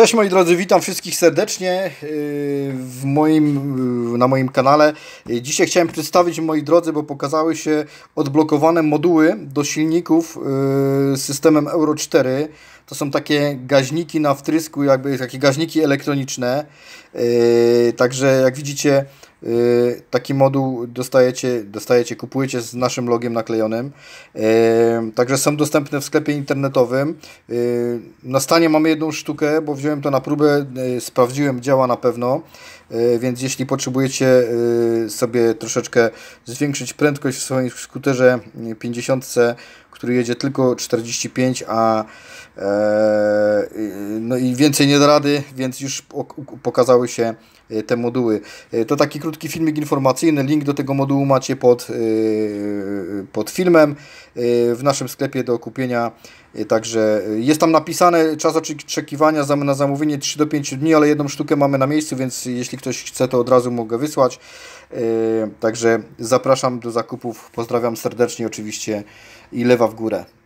Cześć moi drodzy, witam wszystkich serdecznie e, w moim, e, na moim kanale. E, dzisiaj chciałem przedstawić moi drodzy, bo pokazały się odblokowane moduły do silników systemem Euro 4. To są takie gaźniki na wtrysku, jakby takie gaźniki elektroniczne. Także jak widzicie Y, taki moduł dostajecie, dostajecie, kupujecie z naszym logiem naklejonym. Y, także są dostępne w sklepie internetowym. Y, na stanie mamy jedną sztukę, bo wziąłem to na próbę, sprawdziłem, działa na pewno. Więc jeśli potrzebujecie sobie troszeczkę zwiększyć prędkość w swoim skuterze 50, który jedzie tylko 45, a e, no i więcej nie da rady, więc już pokazały się te moduły. To taki krótki krótki filmik informacyjny. Link do tego modułu macie pod, y, y, pod filmem y, w naszym sklepie do kupienia. Także jest tam napisane czas oczekiwania na zamówienie 3 do 5 dni, ale jedną sztukę mamy na miejscu, więc jeśli ktoś chce, to od razu mogę wysłać. Także zapraszam do zakupów. Pozdrawiam serdecznie oczywiście i lewa w górę.